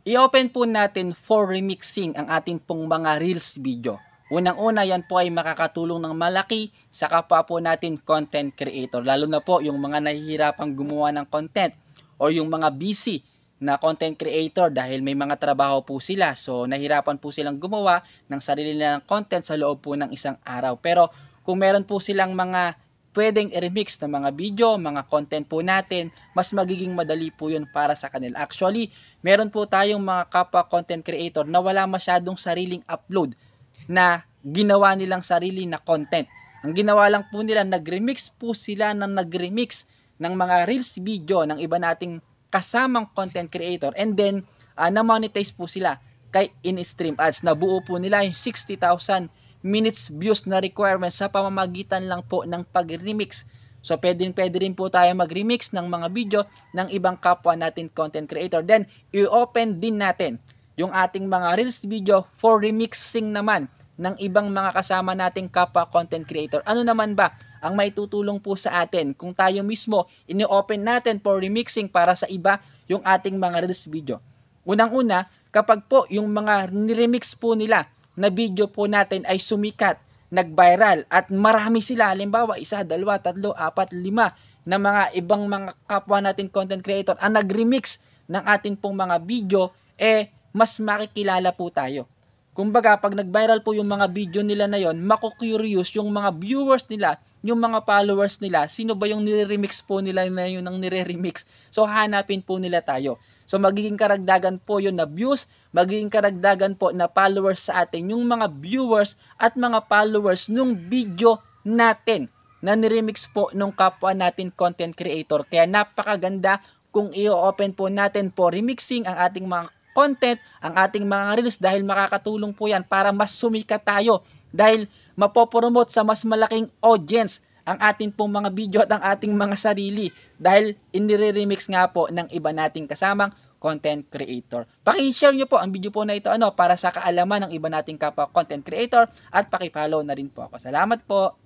I-open po natin for remixing ang ating pong mga Reels video. Unang-una yan po ay makakatulong ng malaki sa kapwa po natin content creator. Lalo na po yung mga nahihirapang gumawa ng content or yung mga busy na content creator dahil may mga trabaho po sila. So, nahirapan po silang gumawa ng sarili nilang content sa loob po ng isang araw. Pero, kung meron po silang mga pwedeng i-remix ng mga video, mga content po natin, mas magiging madali po yun para sa kanila. Actually, meron po tayong mga kapwa content creator na wala masyadong sariling upload na ginawa nilang sarili na content. Ang ginawa lang po nila, nag-remix po sila ng nag-remix ng mga Reels video ng iba nating kasamang content creator and then uh, na-monetize po sila kay in-stream ads. Nabuo po nila yung 60,000 minutes views na requirement sa pamamagitan lang po ng pag-remix. So, pwede, pwede rin po tayo mag-remix ng mga video ng ibang kapwa natin content creator. Then, i-open din natin yung ating mga Reels video for remixing naman ng ibang mga kasama nating kapwa content creator. Ano naman ba ang may tutulong po sa atin kung tayo mismo ini-open natin for remixing para sa iba yung ating mga Reels video? Unang-una, kapag po yung mga niremix po nila na video po natin ay sumikat, nag-viral at marami sila halimbawa isa, dalawa, tatlo, apat, lima na mga ibang mga kapwa natin content creator ang nag-remix ng atin pong mga video eh mas makikilala po tayo. Kumbaga pag nag-viral po yung mga video nila na yon, mako-curious yung mga viewers nila yung mga followers nila, sino ba yung nire-remix po nila na yun ang nire-remix. So, hanapin po nila tayo. So magiging karagdagan po yun na views, magiging karagdagan po na followers sa atin, yung mga viewers at mga followers nung video natin na niremix po nung kapwa natin content creator. Kaya napakaganda kung i-open po natin po remixing ang ating mga content, ang ating mga reels dahil makakatulong po yan para mas sumikat tayo dahil mapopromote sa mas malaking audience ang atin pong mga video at ang ating mga sarili dahil inire-remix nga po ng iba nating kasamang content creator. Paki-share nyo po ang video po na ito ano para sa kaalaman ng iba nating kapwa content creator at paki-follow na rin po ako. Salamat po.